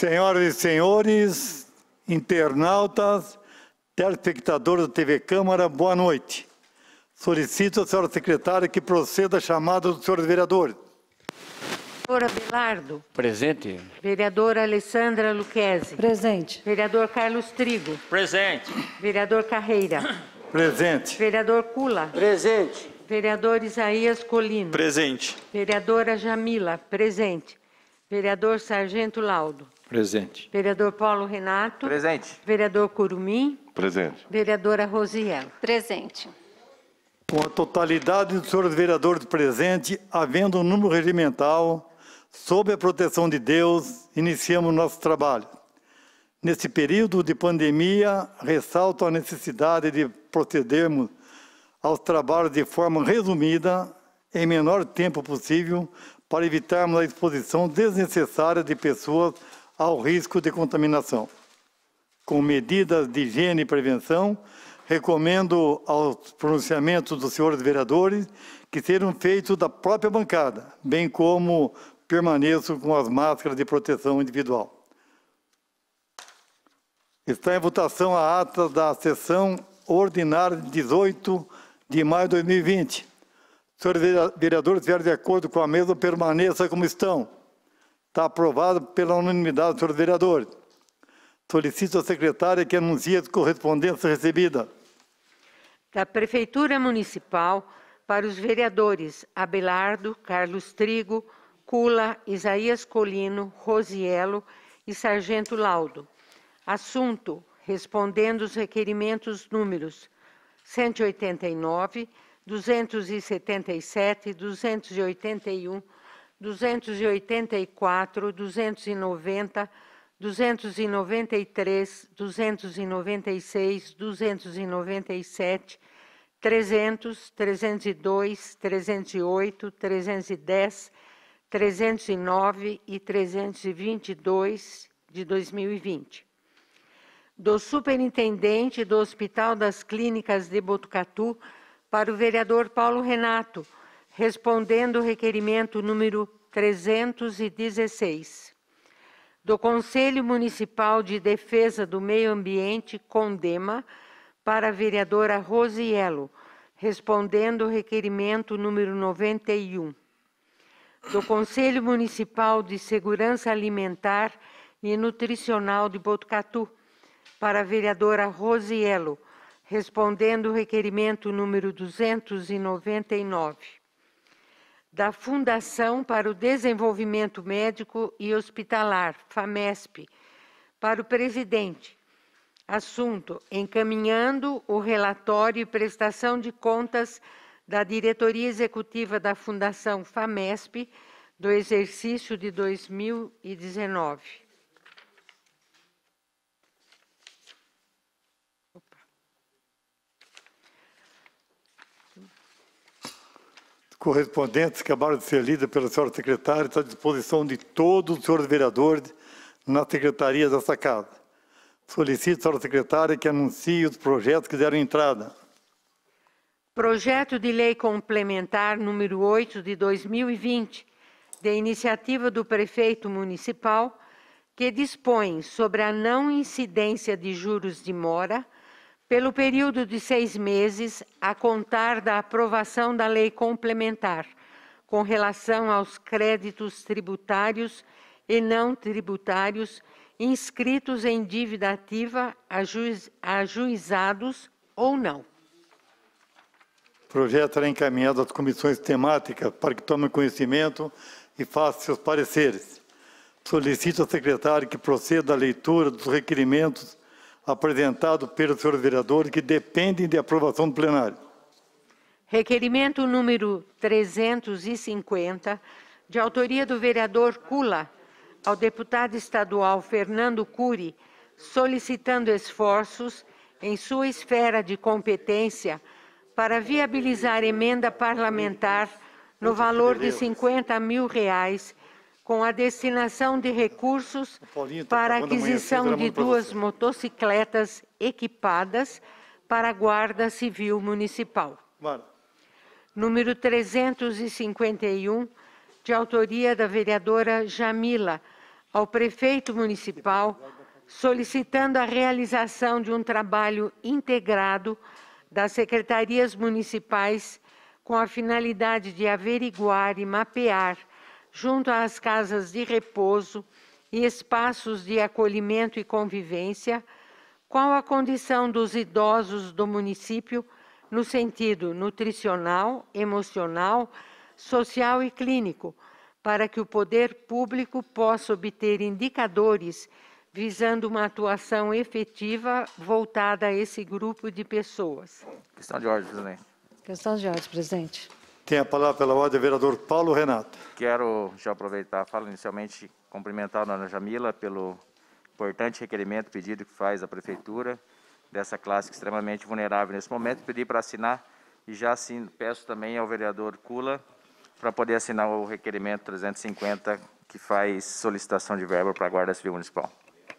Senhoras e senhores, internautas, telespectadores da TV Câmara, boa noite. Solicito à senhora secretária que proceda a chamada dos senhores vereadores. Vereadora Bilardo. Presente. Vereadora Alessandra Luquezzi. Presente. Vereador Carlos Trigo. Presente. Vereador Carreira. Presente. Vereador Cula. Presente. Vereador Isaías Colino. Presente. Vereadora Jamila. Presente. Vereador Sargento Laudo. Presente. Vereador Paulo Renato. Presente. Vereador Curumim. Presente. Vereadora Rosiela. Presente. Com a totalidade dos senhores vereadores presentes, havendo um número regimental, sob a proteção de Deus, iniciamos nosso trabalho. Nesse período de pandemia, ressalto a necessidade de procedermos aos trabalhos de forma resumida, em menor tempo possível, para evitarmos a exposição desnecessária de pessoas ao risco de contaminação. Com medidas de higiene e prevenção, recomendo aos pronunciamentos dos senhores vereadores que sejam feitos da própria bancada, bem como permaneço com as máscaras de proteção individual. Está em votação a ata da sessão ordinária de 18 de maio de 2020. Senhores vereadores, se de acordo com a mesa, permaneça como estão. Está aprovado pela unanimidade, senhor vereador. Solicito à secretária que anuncie a correspondência recebida. Da Prefeitura Municipal para os vereadores Abelardo, Carlos Trigo, Cula, Isaías Colino, Rosielo e Sargento Laudo. Assunto: respondendo os requerimentos números 189, 277, 281 284, 290, 293, 296, 297, 300, 302, 308, 310, 309 e 322 de 2020. Do superintendente do Hospital das Clínicas de Botucatu para o vereador Paulo Renato, respondendo o requerimento número 316 do Conselho Municipal de Defesa do Meio Ambiente, CONDEMA, para a vereadora Rosielo, respondendo o requerimento número 91 do Conselho Municipal de Segurança Alimentar e Nutricional de Botucatu, para a vereadora Rosielo, respondendo o requerimento número 299 da Fundação para o Desenvolvimento Médico e Hospitalar, FAMESP, para o presidente. Assunto: encaminhando o relatório e prestação de contas da diretoria executiva da Fundação FAMESP do exercício de 2019. correspondentes que acabaram de ser lidas pela senhora secretária está à disposição de todos os senhores vereadores na secretaria dessa casa. Solicito, senhora secretária, que anuncie os projetos que deram entrada. Projeto de Lei Complementar número 8 de 2020, de iniciativa do prefeito municipal, que dispõe sobre a não incidência de juros de mora pelo período de seis meses a contar da aprovação da lei complementar com relação aos créditos tributários e não tributários inscritos em dívida ativa, ajuiz, ajuizados ou não. O projeto será encaminhado às comissões temáticas para que tomem conhecimento e façam seus pareceres. Solicito ao secretário que proceda à leitura dos requerimentos apresentado pelo senhor vereador que dependem de aprovação do plenário. Requerimento número 350, de autoria do vereador Cula, ao deputado estadual Fernando Cury, solicitando esforços em sua esfera de competência para viabilizar emenda parlamentar no valor de 50 mil reais com a destinação de recursos tá para aquisição de duas motocicletas equipadas para a Guarda Civil Municipal. Número 351, de autoria da vereadora Jamila, ao prefeito municipal, solicitando a realização de um trabalho integrado das secretarias municipais com a finalidade de averiguar e mapear junto às casas de repouso e espaços de acolhimento e convivência, qual a condição dos idosos do município no sentido nutricional, emocional, social e clínico, para que o poder público possa obter indicadores visando uma atuação efetiva voltada a esse grupo de pessoas. Questão de ordem, presidente. Questão de ordem, presidente. Tem a palavra pela ordem o vereador Paulo Renato. Quero já aproveitar a fala inicialmente cumprimentar a dona Jamila pelo importante requerimento, pedido que faz a prefeitura dessa classe extremamente vulnerável nesse momento, pedir para assinar e já assino. peço também ao vereador Kula para poder assinar o requerimento 350 que faz solicitação de verba para a Guarda Civil Municipal.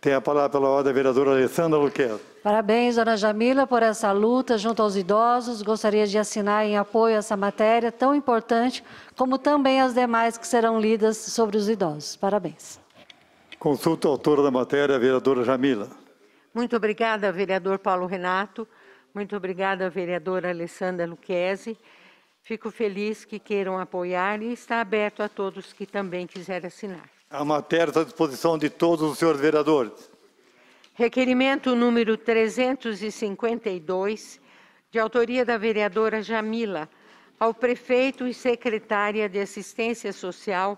Tem a palavra pela ordem a vereadora Alessandra Luquez. Parabéns, dona Jamila, por essa luta junto aos idosos. Gostaria de assinar em apoio a essa matéria tão importante, como também as demais que serão lidas sobre os idosos. Parabéns. Consulta a autora da matéria, a vereadora Jamila. Muito obrigada, vereador Paulo Renato. Muito obrigada, vereadora Alessandra Luquezzi. Fico feliz que queiram apoiar e está aberto a todos que também quiserem assinar. É a matéria está à disposição de todos os senhores vereadores. Requerimento número 352, de autoria da vereadora Jamila, ao prefeito e secretária de Assistência Social,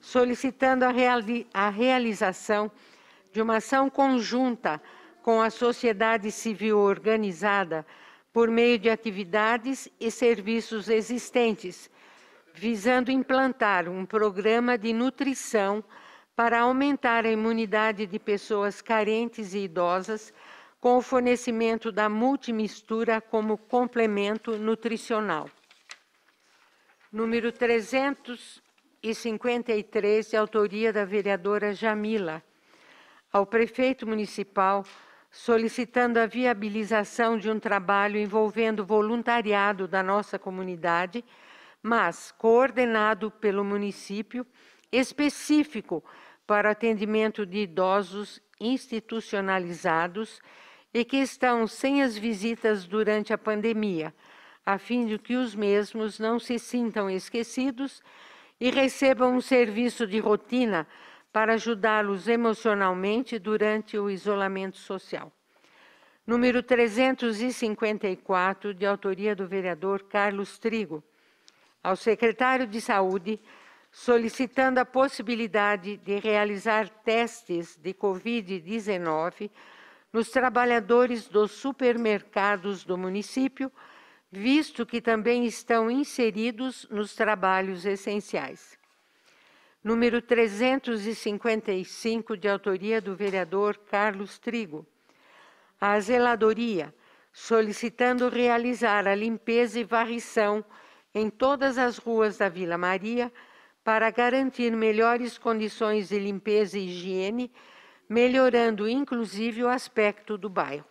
solicitando a, reali a realização de uma ação conjunta com a sociedade civil organizada por meio de atividades e serviços existentes visando implantar um programa de nutrição para aumentar a imunidade de pessoas carentes e idosas com o fornecimento da multimistura como complemento nutricional. Número 353, de autoria da vereadora Jamila, ao prefeito municipal, solicitando a viabilização de um trabalho envolvendo voluntariado da nossa comunidade mas coordenado pelo município, específico para atendimento de idosos institucionalizados e que estão sem as visitas durante a pandemia, a fim de que os mesmos não se sintam esquecidos e recebam um serviço de rotina para ajudá-los emocionalmente durante o isolamento social. Número 354, de autoria do vereador Carlos Trigo ao secretário de Saúde solicitando a possibilidade de realizar testes de Covid-19 nos trabalhadores dos supermercados do município, visto que também estão inseridos nos trabalhos essenciais. Número 355, de autoria do vereador Carlos Trigo. A zeladoria solicitando realizar a limpeza e varrição em todas as ruas da Vila Maria para garantir melhores condições de limpeza e higiene, melhorando inclusive o aspecto do bairro.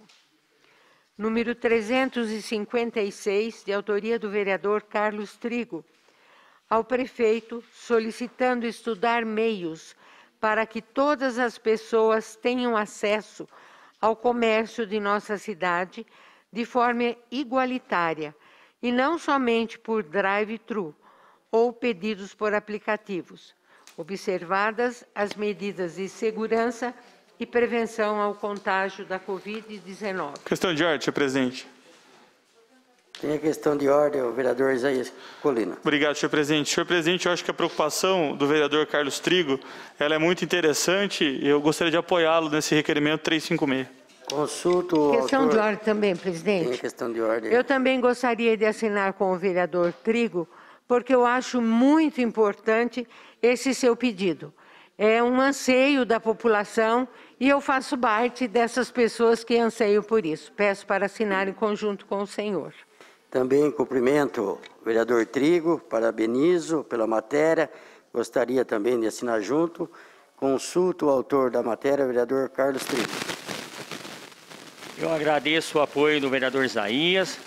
Número 356, de autoria do vereador Carlos Trigo, ao prefeito solicitando estudar meios para que todas as pessoas tenham acesso ao comércio de nossa cidade de forma igualitária e não somente por drive-thru ou pedidos por aplicativos, observadas as medidas de segurança e prevenção ao contágio da Covid-19. Questão de ordem, presidente. Tem a questão de ordem, o vereador Isaías Colina. Obrigado, senhor presidente. Senhor presidente, eu acho que a preocupação do vereador Carlos Trigo ela é muito interessante e eu gostaria de apoiá-lo nesse requerimento 356. Consulto. Questão autor... de ordem também, presidente. Tem questão de ordem. Eu também gostaria de assinar com o vereador Trigo, porque eu acho muito importante esse seu pedido. É um anseio da população e eu faço parte dessas pessoas que anseiam por isso. Peço para assinar em conjunto com o senhor. Também cumprimento o vereador Trigo, parabenizo pela matéria. Gostaria também de assinar junto. Consulto o autor da matéria, vereador Carlos Trigo. Eu agradeço o apoio do vereador Isaías,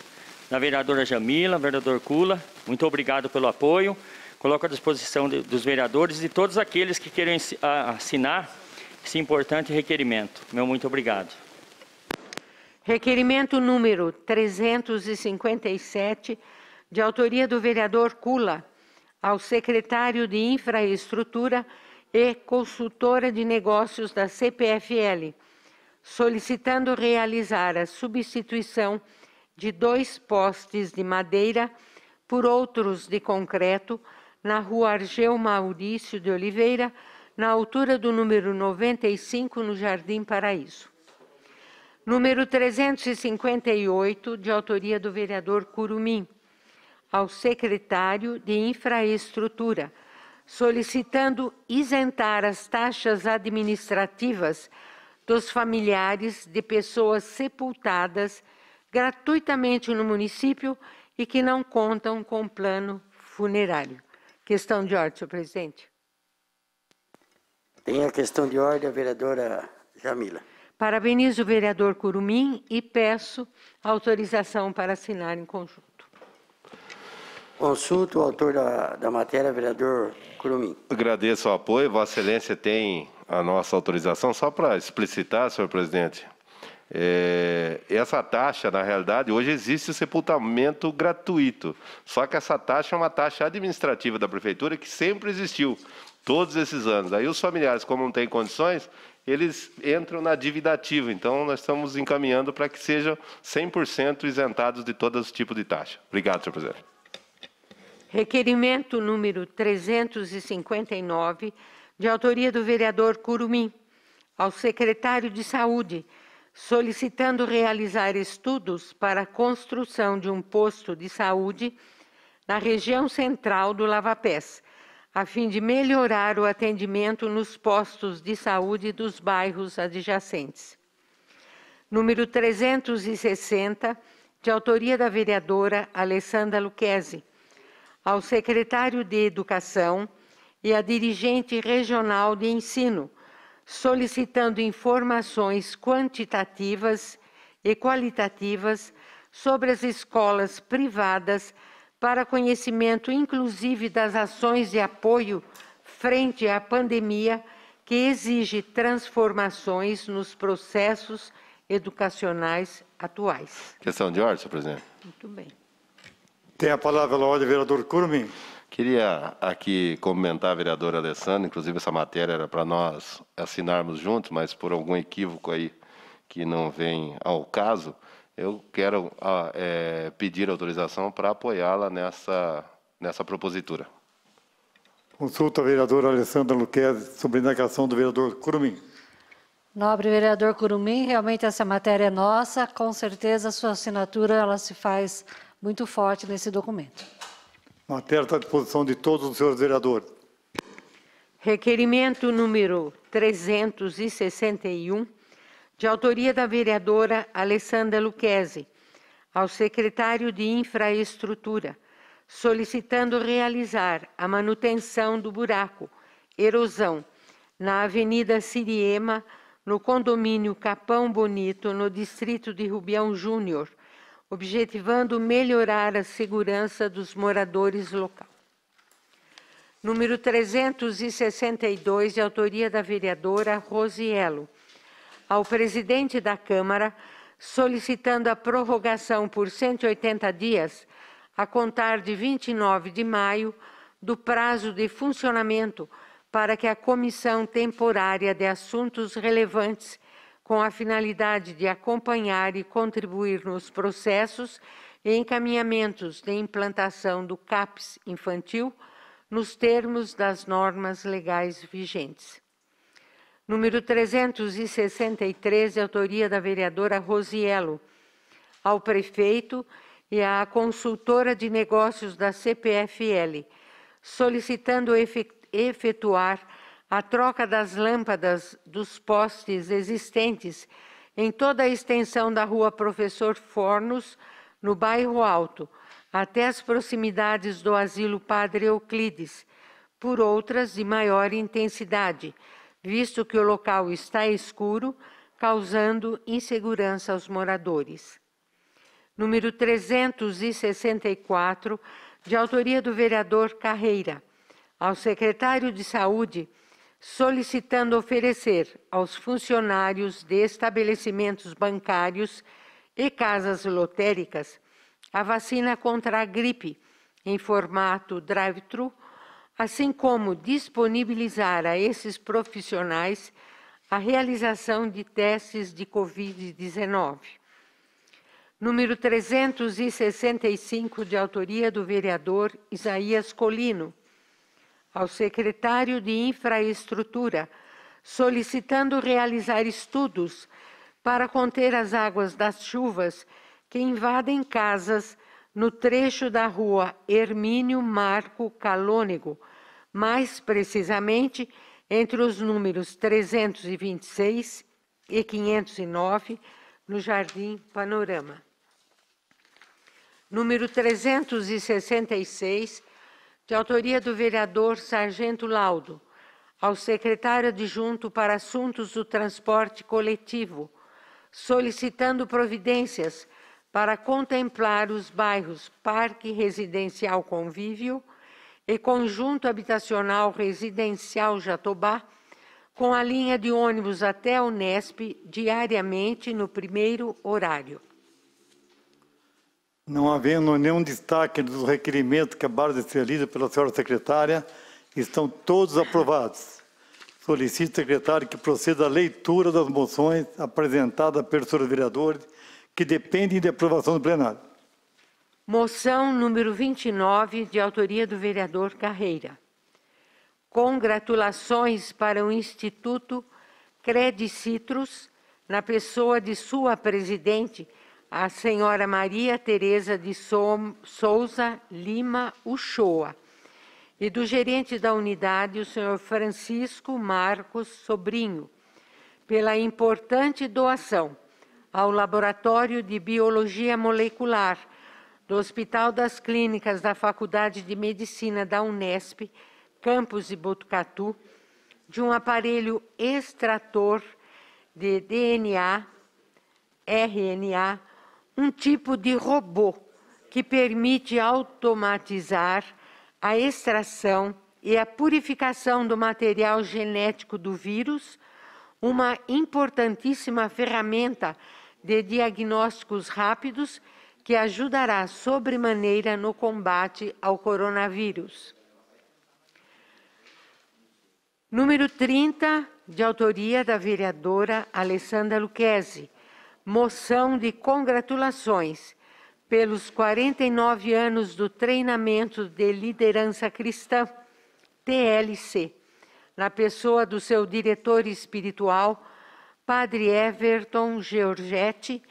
da vereadora Jamila, vereador Cula. Muito obrigado pelo apoio. Coloco à disposição de, dos vereadores e todos aqueles que queiram assinar esse importante requerimento. Meu muito obrigado. Requerimento número 357, de autoria do vereador Cula, ao secretário de Infraestrutura e consultora de negócios da CPFL solicitando realizar a substituição de dois postes de madeira por outros de concreto na rua Argeu Maurício de Oliveira, na altura do número 95, no Jardim Paraíso. Número 358, de autoria do vereador Curumim, ao secretário de Infraestrutura, solicitando isentar as taxas administrativas dos familiares de pessoas sepultadas gratuitamente no município e que não contam com plano funerário. Questão de ordem, senhor presidente. Tem a questão de ordem, a vereadora Jamila. Parabenizo o vereador Curumim e peço autorização para assinar em conjunto. Consulto o autor da, da matéria, vereador Curumim. Agradeço o apoio. Vossa Excelência tem a nossa autorização, só para explicitar, senhor presidente, é, essa taxa, na realidade, hoje existe o sepultamento gratuito. Só que essa taxa é uma taxa administrativa da prefeitura que sempre existiu, todos esses anos. Aí os familiares, como não têm condições, eles entram na dívida ativa. Então, nós estamos encaminhando para que sejam 100% isentados de todos os tipos de taxa. Obrigado, senhor presidente. Requerimento número 359 de autoria do vereador Curumim, ao secretário de Saúde, solicitando realizar estudos para a construção de um posto de saúde na região central do Lavapés, a fim de melhorar o atendimento nos postos de saúde dos bairros adjacentes. Número 360, de autoria da vereadora Alessandra Luquezzi, ao secretário de Educação, e a dirigente regional de ensino, solicitando informações quantitativas e qualitativas sobre as escolas privadas para conhecimento, inclusive, das ações de apoio frente à pandemia, que exige transformações nos processos educacionais atuais. Questão de ordem, senhor presidente. Muito bem. Tem a palavra a ordem, vereador Curmin. Queria aqui comentar, vereadora Alessandra, inclusive essa matéria era para nós assinarmos juntos, mas por algum equívoco aí que não vem ao caso, eu quero ah, é, pedir autorização para apoiá-la nessa, nessa propositura. Consulta a vereadora Alessandra Luquez sobre a do vereador Curumim. Nobre vereador Curumim, realmente essa matéria é nossa, com certeza a sua assinatura ela se faz muito forte nesse documento. Matéria está à disposição de todos os senhores vereadores. Requerimento número 361, de autoria da vereadora Alessandra Luquezzi, ao secretário de Infraestrutura, solicitando realizar a manutenção do buraco erosão na Avenida Siriema, no condomínio Capão Bonito, no distrito de Rubião Júnior, objetivando melhorar a segurança dos moradores local. Número 362, de autoria da vereadora Rosiello, ao presidente da Câmara, solicitando a prorrogação por 180 dias, a contar de 29 de maio, do prazo de funcionamento para que a Comissão Temporária de Assuntos Relevantes com a finalidade de acompanhar e contribuir nos processos e encaminhamentos de implantação do CAPS infantil nos termos das normas legais vigentes. Número 363, de autoria da vereadora Rosiello, ao prefeito e à consultora de negócios da CPFL, solicitando efetuar a troca das lâmpadas dos postes existentes em toda a extensão da rua Professor Fornos, no bairro Alto, até as proximidades do asilo Padre Euclides, por outras de maior intensidade, visto que o local está escuro, causando insegurança aos moradores. Número 364, de autoria do vereador Carreira, ao secretário de Saúde solicitando oferecer aos funcionários de estabelecimentos bancários e casas lotéricas a vacina contra a gripe em formato drive-thru, assim como disponibilizar a esses profissionais a realização de testes de Covid-19. Número 365, de autoria do vereador Isaías Colino ao secretário de Infraestrutura, solicitando realizar estudos para conter as águas das chuvas que invadem casas no trecho da rua Hermínio Marco Calônigo, mais precisamente entre os números 326 e 509, no Jardim Panorama. Número 366 de autoria do vereador Sargento Laudo, ao secretário adjunto para assuntos do transporte coletivo, solicitando providências para contemplar os bairros Parque Residencial Convívio e Conjunto Habitacional Residencial Jatobá, com a linha de ônibus até a Unesp diariamente no primeiro horário. Não havendo nenhum destaque dos requerimentos que acabaram de ser lidos pela senhora secretária, estão todos aprovados. Solicito, secretário, que proceda à leitura das moções apresentadas pelos senhores vereadores que dependem de aprovação do plenário. Moção número 29, de autoria do vereador Carreira. Congratulações para o Instituto Citrus na pessoa de sua presidente, a senhora Maria Tereza de Souza Lima Uchoa e do gerente da unidade, o senhor Francisco Marcos Sobrinho, pela importante doação ao Laboratório de Biologia Molecular do Hospital das Clínicas da Faculdade de Medicina da Unesp, campus de Botucatu, de um aparelho extrator de DNA, RNA, um tipo de robô que permite automatizar a extração e a purificação do material genético do vírus, uma importantíssima ferramenta de diagnósticos rápidos que ajudará sobremaneira no combate ao coronavírus. Número 30, de autoria da vereadora Alessandra Luquezzi moção de congratulações pelos 49 anos do treinamento de liderança cristã, TLC, na pessoa do seu diretor espiritual, Padre Everton Georgetti,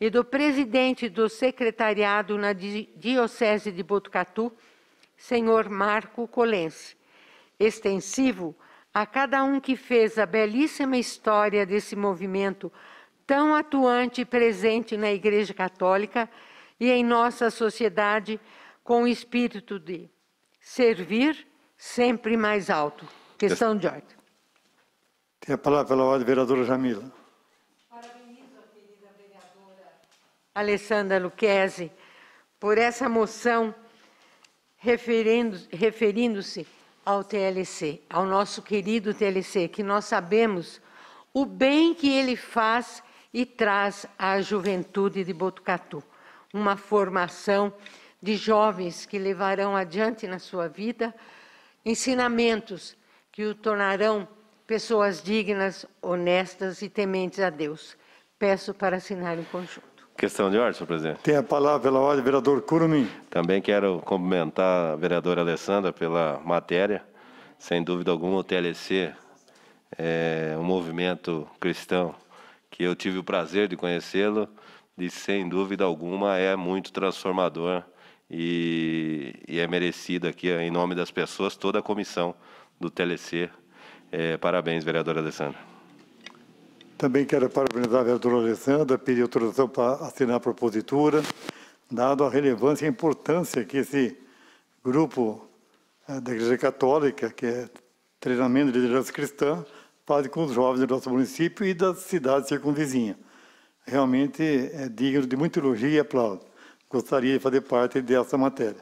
e do presidente do secretariado na Diocese de Botucatu, senhor Marco Colense, extensivo a cada um que fez a belíssima história desse movimento tão atuante e presente na Igreja Católica e em nossa sociedade com o espírito de servir sempre mais alto. Questão de ordem. Tem a palavra pela ordem, vereadora Jamila. Parabenizo a querida vereadora Alessandra Luquezzi por essa moção referindo-se referindo ao TLC, ao nosso querido TLC, que nós sabemos o bem que ele faz e traz à juventude de Botucatu uma formação de jovens que levarão adiante na sua vida ensinamentos que o tornarão pessoas dignas, honestas e tementes a Deus. Peço para assinar em conjunto. Questão de ordem, senhor presidente. Tem a palavra pela ordem, vereador Curumin. Também quero cumprimentar a vereadora Alessandra pela matéria. Sem dúvida alguma, o TLC é um movimento cristão que eu tive o prazer de conhecê-lo, e sem dúvida alguma é muito transformador e, e, é merecido aqui, eh, em nome das pessoas, toda a comissão do TLC. É, parabéns, vereadora Alessandra. Também quero parabenizar a vereadora Alessandra, pedir autorização para assinar a propositura, dado a relevância e a importância que esse grupo eh, da Igreja Católica, que é treinamento de liderança cristã, para com os jovens do nosso município e da cidade circunvizinha. Realmente é digno de muita elogio e aplauso. Gostaria de fazer parte dessa matéria.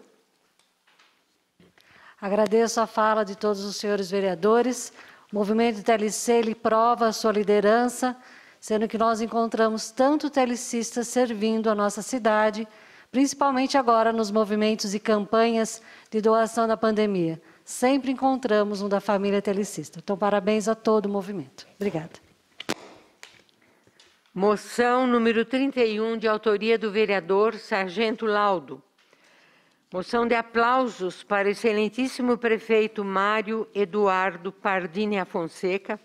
Agradeço a fala de todos os senhores vereadores. O movimento TLC prova a sua liderança, sendo que nós encontramos tanto telecistas servindo a nossa cidade, principalmente agora nos movimentos e campanhas de doação da pandemia sempre encontramos um da família telecista. Então, parabéns a todo o movimento. Obrigada. Moção número 31, de autoria do vereador Sargento Laudo. Moção de aplausos para o excelentíssimo prefeito Mário Eduardo Pardini Afonseca,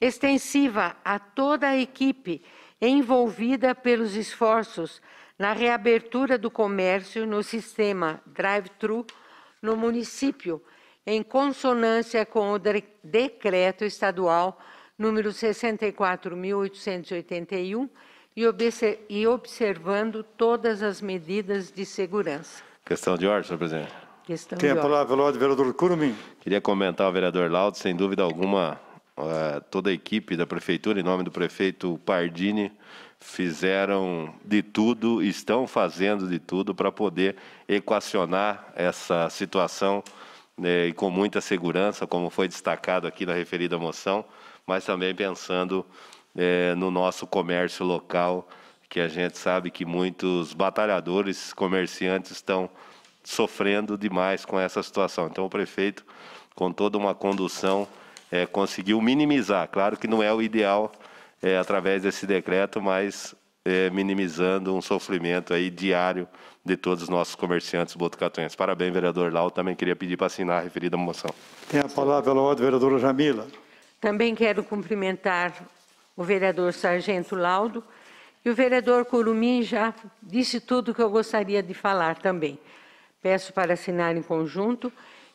extensiva a toda a equipe envolvida pelos esforços na reabertura do comércio no sistema drive-thru no município em consonância com o decreto estadual número 64.881 e observando todas as medidas de segurança. Questão de ordem, senhor presidente. Questão Tem a é palavra o vereador Curumim. Queria comentar ao vereador Laudo, sem dúvida alguma, eh, toda a equipe da prefeitura, em nome do prefeito Pardini, fizeram de tudo, estão fazendo de tudo para poder equacionar essa situação né, e com muita segurança, como foi destacado aqui na referida moção, mas também pensando é, no nosso comércio local, que a gente sabe que muitos batalhadores, comerciantes estão sofrendo demais com essa situação. Então, o prefeito, com toda uma condução, é, conseguiu minimizar. Claro que não é o ideal é, através desse decreto, mas é, minimizando um sofrimento aí diário de todos os nossos comerciantes botucatuenses. Parabéns, vereador Lau. Também queria pedir para assinar a referida moção. Tem a palavra a vereadora Jamila. Também quero cumprimentar o vereador Sargento Laudo e o vereador Curumim já disse tudo que eu gostaria de falar também. Peço para assinar em conjunto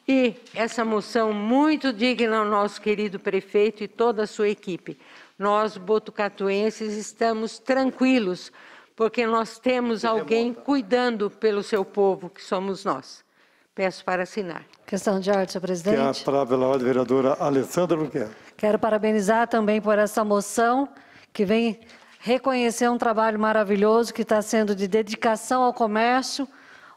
e essa moção muito digna ao nosso querido prefeito e toda a sua equipe. Nós, botucatuenses, estamos tranquilos porque nós temos alguém cuidando pelo seu povo, que somos nós. Peço para assinar. Questão de ordem, senhor presidente. Que é aprovada pela vereadora Alessandra Luquer. Quero parabenizar também por essa moção que vem reconhecer um trabalho maravilhoso que está sendo de dedicação ao comércio,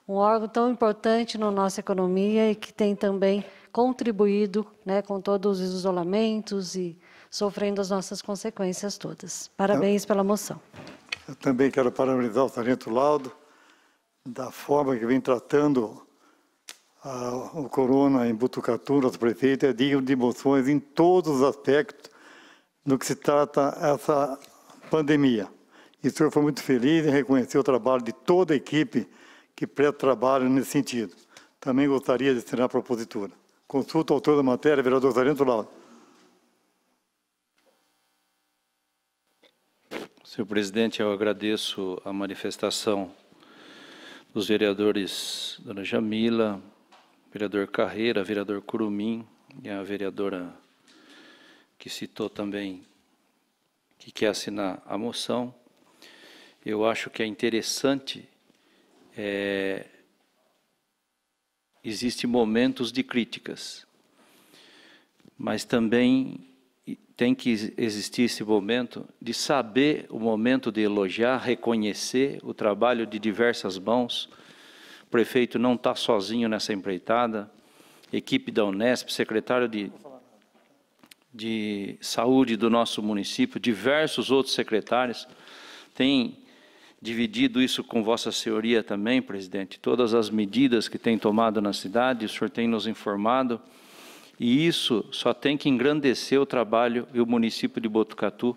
um órgão tão importante na nossa economia e que tem também contribuído né, com todos os isolamentos e sofrendo as nossas consequências todas. Parabéns pela moção. Eu também quero parabenizar o Sargento Laudo da forma que vem tratando a, ah, o corona em Butucatu, nosso prefeito, é digno de emoções em todos os aspectos no que se trata essa pandemia. E o senhor foi muito feliz em reconhecer o trabalho de toda a equipe que presta trabalho nesse sentido. Também gostaria de assinar a propositura. Consulta o autor da matéria, vereador Sargento Laudo. Senhor presidente, eu agradeço a manifestação dos vereadores Dona Jamila, vereador Carreira, vereador Curumim e a vereadora que citou também que quer assinar a moção. Eu acho que é interessante é, existem momentos de críticas, mas também tem que existir esse momento de saber o momento de elogiar, reconhecer o trabalho de diversas mãos. O prefeito não está sozinho nessa empreitada, equipe da Unesp, secretário de, de saúde do nosso município, diversos outros secretários têm dividido isso com Vossa Senhoria também, presidente. Todas as medidas que tem tomado na cidade, o senhor tem nos informado. E isso só tem que engrandecer o trabalho e o município de Botucatu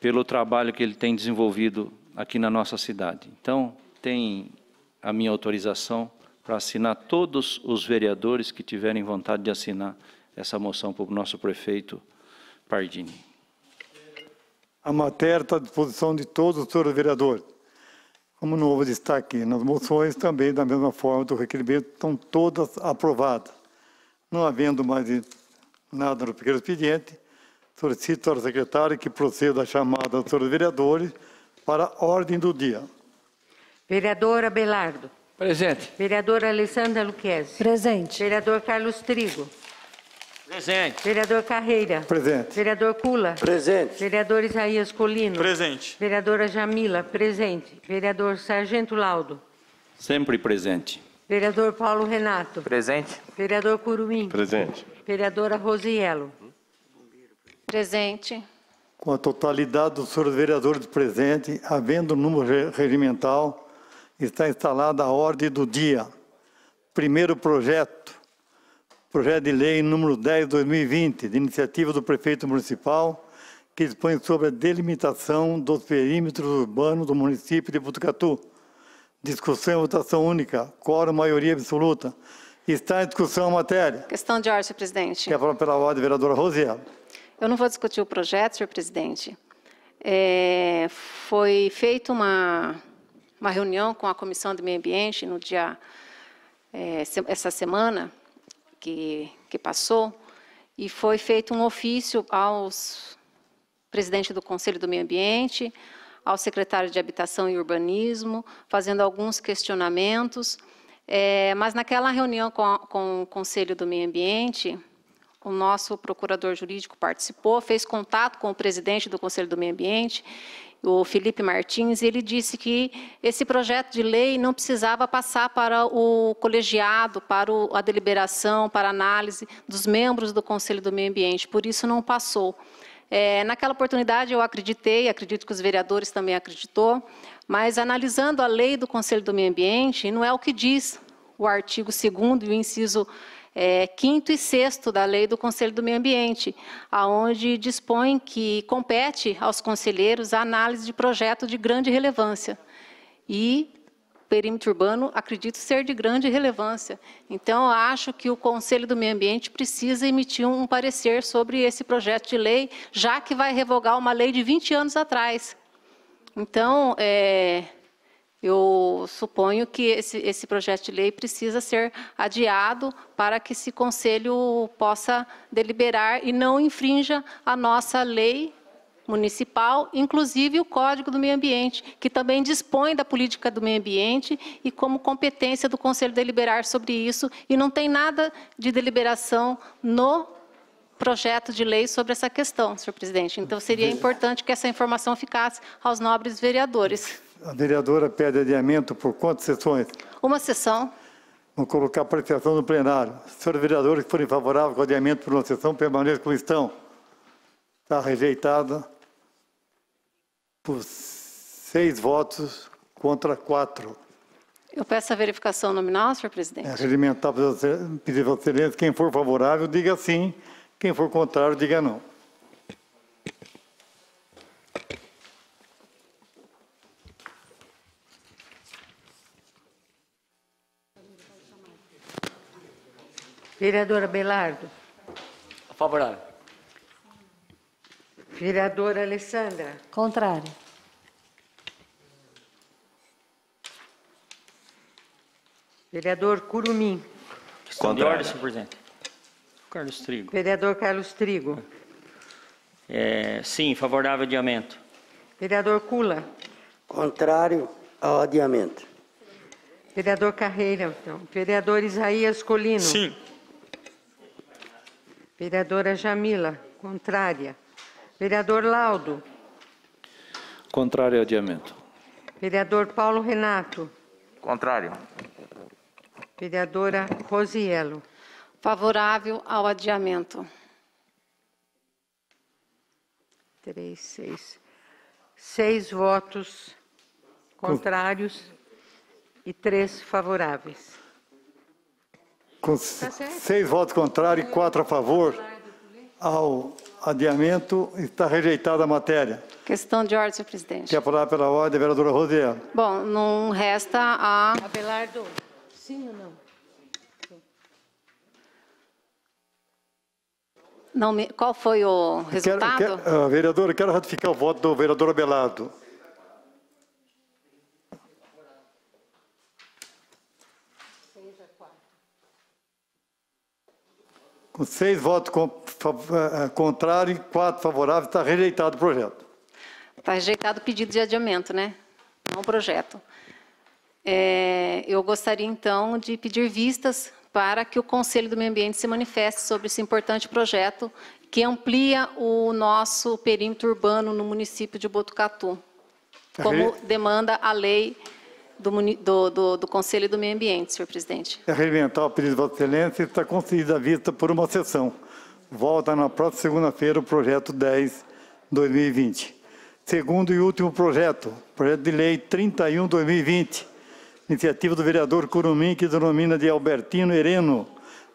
pelo trabalho que ele tem desenvolvido aqui na nossa cidade. Então, tem a minha autorização para assinar todos os vereadores que tiverem vontade de assinar essa moção para o nosso prefeito Pardini. A matéria está à disposição de todos os senhores vereadores. Como não houve destaque nas moções, também, da mesma forma, do requerimento, estão todas aprovadas. Não havendo mais nada no pequeno expediente, solicito ao secretário que proceda a chamada dos vereadores para a ordem do dia. Vereadora Belardo. Presente. Vereadora Alessandra Luquezzi. Presente. Vereador Carlos Trigo. Presente. Vereador Carreira. Presente. Vereador Cula. Presente. Vereador Isaías Colino. Presente. Vereadora Jamila. Presente. Vereador Sargento Laudo. Sempre presente. Vereador Paulo Renato. Presente. Vereador Curumim. Presente. Vereadora Rosiello Presente. Com a totalidade dos senhores vereadores presentes, havendo número regimental, está instalada a ordem do dia. Primeiro projeto, projeto de lei número 10 2020, de iniciativa do prefeito municipal, que dispõe sobre a delimitação dos perímetros urbanos do município de Butucatu. Discussão e votação única. Quórum, maioria absoluta. Está em discussão a matéria. Questão de ordem, presidente. Quer falar pela ordem, vereadora Rosiela. Eu não vou discutir o projeto, senhor presidente. É, foi feita uma, uma reunião com a Comissão do Meio Ambiente no dia, é, essa semana que, que passou, e foi feito um ofício aos presidente do Conselho do Meio Ambiente, ao secretário de Habitação e Urbanismo, fazendo alguns questionamentos. É, mas naquela reunião com, a, com o Conselho do Meio Ambiente, o nosso procurador jurídico participou, fez contato com o presidente do Conselho do Meio Ambiente, o Felipe Martins, e ele disse que esse projeto de lei não precisava passar para o colegiado, para o, a deliberação, para a análise dos membros do Conselho do Meio Ambiente, por isso não passou. É, naquela oportunidade eu acreditei, acredito que os vereadores também acreditou, mas analisando a lei do Conselho do Meio Ambiente, não é o que diz o artigo 2 e o inciso é, quinto e sexto da lei do Conselho do Meio Ambiente, aonde dispõe que compete aos conselheiros a análise de projeto de grande relevância. E perímetro urbano, acredito ser de grande relevância. Então, acho que o Conselho do Meio Ambiente precisa emitir um parecer sobre esse projeto de lei, já que vai revogar uma lei de 20 anos atrás. Então, é, eu suponho que esse, esse projeto de lei precisa ser adiado para que esse Conselho possa deliberar e não infrinja a nossa lei municipal, inclusive o Código do Meio Ambiente, que também dispõe da política do meio ambiente e como competência do Conselho deliberar sobre isso, e não tem nada de deliberação no projeto de lei sobre essa questão, senhor presidente. Então, seria importante que essa informação ficasse aos nobres vereadores. A vereadora pede adiamento por quantas sessões? Uma sessão. Vou colocar para apreciação no plenário. Senhores vereadores que forem favoráveis ao adiamento por uma sessão, permaneçam como estão. Está rejeitada por seis votos contra quatro. Eu peço a verificação nominal, senhor presidente. É, regimental tá pedir a excelência, quem for favorável, diga sim, quem for contrário, diga não. Vereadora Belardo. Favorável. Vereadora Alessandra. Contrário. Vereador Curumim. Contrário. de ordem, senhor presidente. Carlos Trigo. Vereador Carlos Trigo. É, sim, favorável ao adiamento. Vereador Cula. Contrário ao adiamento. Vereador Carreira, então. Vereador Isaías Colino. Sim. Vereadora Jamila, contrária. Vereador Laudo. Contrário ao adiamento. Vereador Paulo Renato. Contrário. Vereadora Rosiello. Favorável ao adiamento. Três, seis. Seis votos contrários Com... e três favoráveis. Com tá seis votos contrários e quatro a favor ao Adiamento está rejeitada a matéria. Questão de ordem, senhor presidente. Quer falar pela ordem, vereadora Rodia? Bom, não resta a... Abelardo, sim ou não? Não, qual foi o resultado? Quero, quero, uh, quero ratificar o voto do vereador Abelardo. Com seis votos eh, contrários e quatro favoráveis, está rejeitado o projeto. Está rejeitado o pedido de adiamento, né? Não o projeto. É, eu gostaria, então, de pedir vistas para que o Conselho do Meio Ambiente se manifeste sobre esse importante projeto que amplia o nosso perímetro urbano no município de Botucatu, como demanda a lei do, do, do, do Conselho do Meio Ambiente, senhor presidente. É regimental, pedido de Vossa Excelência, está concedida a vista por uma sessão. Volta na próxima segunda-feira o projeto 10, 2020. Segundo e último projeto, projeto de lei 31, 2020, iniciativa do vereador Curumim, que denomina de Albertino Hereno,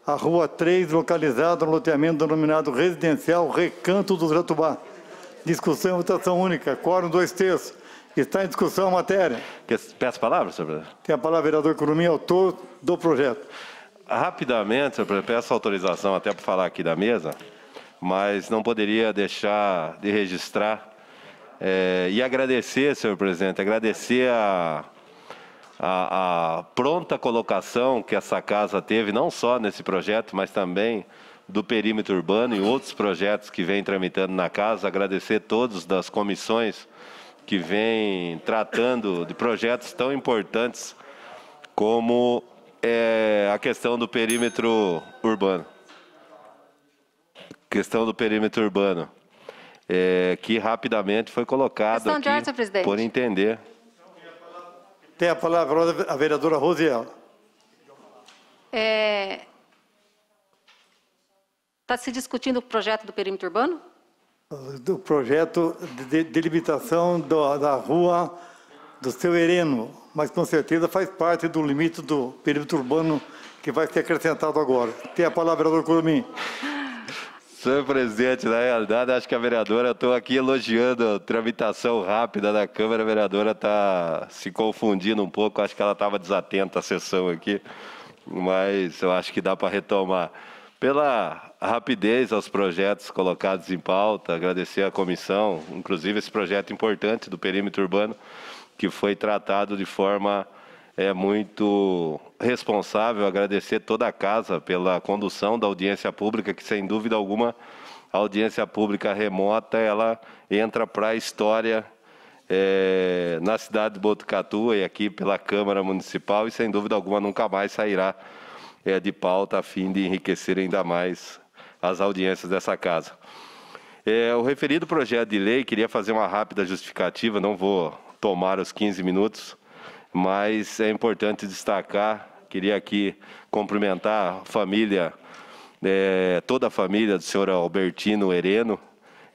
a Rua 3, localizada no loteamento denominado Residencial Recanto do Jatubá. Discussão e votação única. Quórum dois terços. Está em discussão a matéria. Peço a palavra, senhor presidente. Tem a palavra, vereador Curumim, autor do projeto. Rapidamente, senhor presidente, peço autorização até para falar aqui da mesa, mas não poderia deixar de registrar é, e agradecer, senhor presidente, agradecer a, a, a pronta colocação que essa casa teve, não só nesse projeto, mas também do perímetro urbano e outros projetos que vem tramitando na casa. Agradecer todos das comissões que vem tratando de projetos tão importantes como é, a questão do perímetro urbano. Questão do perímetro urbano, é, que rapidamente foi colocado aqui, ordem, por entender. Tem a palavra a vereadora Rosiel. Está é, se discutindo o projeto do perímetro urbano? do projeto de delimitação da rua do seu Hereno, mas com certeza faz parte do limite do perímetro urbano que vai ser acrescentado agora. Tem a palavra, vereador Curumim. Senhor presidente, na realidade, acho que a vereadora, estou aqui elogiando a tramitação rápida da Câmara, a vereadora está se confundindo um pouco, acho que ela estava desatenta à sessão aqui, mas eu acho que dá para retomar. Pela a rapidez aos projetos colocados em pauta, agradecer à comissão, inclusive esse projeto importante do perímetro urbano, que foi tratado de forma é, muito responsável. Agradecer toda a casa pela condução da audiência pública, que sem dúvida alguma a audiência pública remota ela entra para a história é, na cidade de Botucatu e aqui pela Câmara Municipal e sem dúvida alguma nunca mais sairá é, de pauta a fim de enriquecer ainda mais as audiências dessa casa. É, o referido projeto de lei queria fazer uma rápida justificativa, não vou tomar os 15 minutos, mas é importante destacar, queria aqui cumprimentar a família, é, toda a família do senhor Albertino Hereno,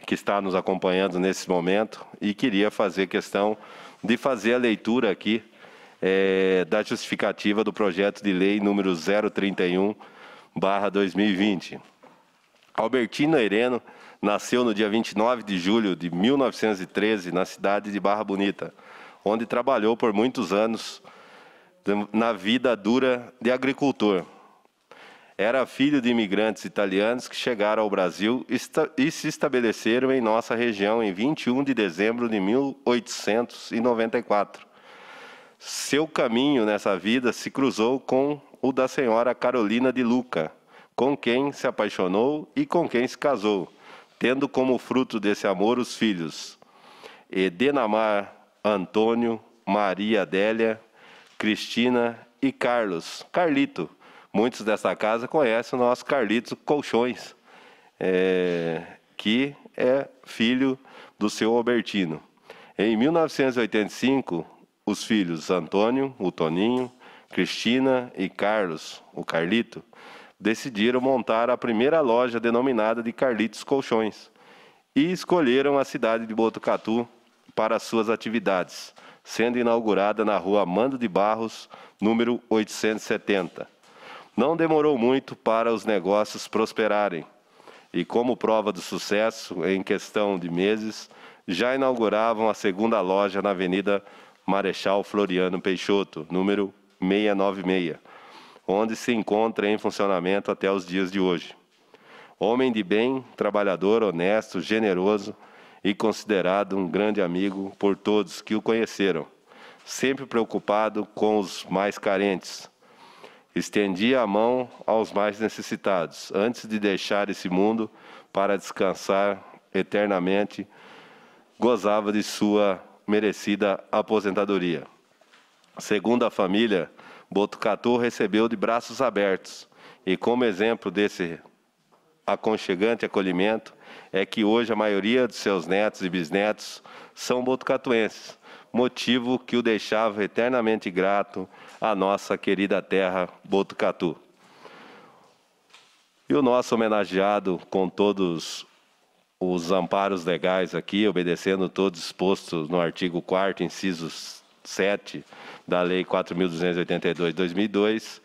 que está nos acompanhando nesse momento, e queria fazer questão de fazer a leitura aqui é, da justificativa do projeto de lei número 031, barra 2020. Albertino Hereno nasceu no dia 29 de julho de 1913 na cidade de Barra Bonita, onde trabalhou por muitos anos na vida dura de agricultor. Era filho de imigrantes italianos que chegaram ao Brasil e se estabeleceram em nossa região em 21 de dezembro de 1894. Seu caminho nessa vida se cruzou com o da senhora Carolina de Luca, com quem se apaixonou e com quem se casou, tendo como fruto desse amor os filhos Edenamar, Antônio, Maria Adélia, Cristina e Carlos. Carlito. Muitos dessa casa conhecem o nosso Carlito Colchões, é, que é filho do seu Albertino. Em 1985, os filhos Antônio, o Toninho, Cristina e Carlos, o Carlito, decidiram montar a primeira loja denominada de Carlitos Colchões e escolheram a cidade de Botucatu para suas atividades, sendo inaugurada na rua Mando de Barros, número 870. Não demorou muito para os negócios prosperarem. E como prova do sucesso, em questão de meses, já inauguravam a segunda loja na Avenida Marechal Floriano Peixoto, número 696 onde se encontra em funcionamento até os dias de hoje. Homem de bem, trabalhador, honesto, generoso e considerado um grande amigo por todos que o conheceram, sempre preocupado com os mais carentes. Estendia a mão aos mais necessitados, antes de deixar esse mundo para descansar eternamente, gozava de sua merecida aposentadoria. Segundo a família, Botucatu recebeu de braços abertos. E como exemplo desse aconchegante acolhimento, é que hoje a maioria de seus netos e bisnetos são botucatuenses, motivo que o deixava eternamente grato à nossa querida terra Botucatu. E o nosso homenageado, com todos os amparos legais aqui, obedecendo todos expostos no artigo 4, incisos 7 da Lei 4.282 de 2002,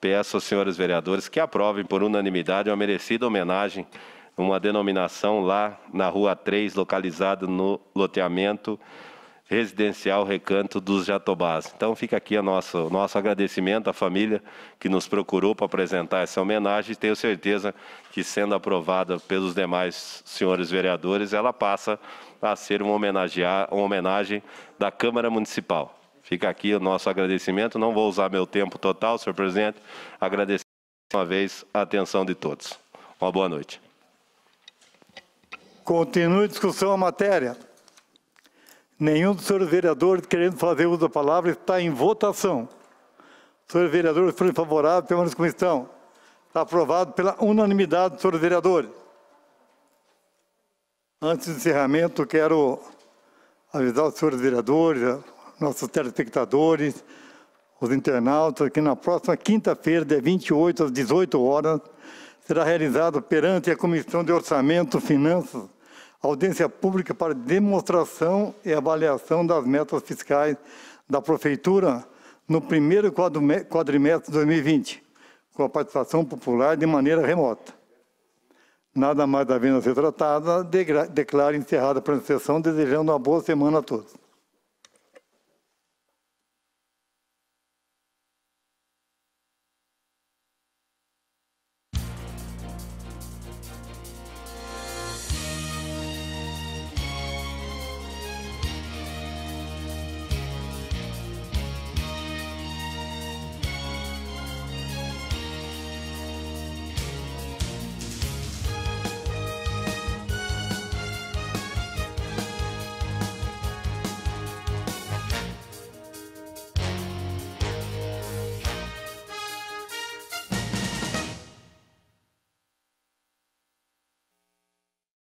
peço aos senhores vereadores que aprovem por unanimidade uma merecida homenagem, uma denominação lá na Rua 3, localizada no loteamento Residencial Recanto dos Jatobás. Então fica aqui o nosso, nosso agradecimento à família que nos procurou para apresentar essa homenagem. Tenho certeza que, sendo aprovada pelos demais senhores vereadores, ela passa a ser uma, homenagear, uma homenagem da Câmara Municipal. Fica aqui o nosso agradecimento. Não vou usar meu tempo total, senhor presidente. Agradecer uma vez a atenção de todos. Uma boa noite. Continue discussão a matéria. Nenhum dos senhores vereadores querendo fazer uso da palavra está em votação. Os senhores vereadores foram favoráveis, permaneçam como estão. Está aprovado pela unanimidade dos senhores vereadores. Antes do encerramento, quero avisar os senhores vereadores, nossos telespectadores, os internautas, que na próxima quinta-feira, dia 28, às 18 horas, será realizado perante a Comissão de Orçamento, Finanças audiência pública para demonstração e avaliação das metas fiscais da Prefeitura no primeiro quadrimestre de 2020, com a participação popular de maneira remota. Nada mais havendo a ser tratada, declaro encerrada a sessão, desejando uma boa semana a todos.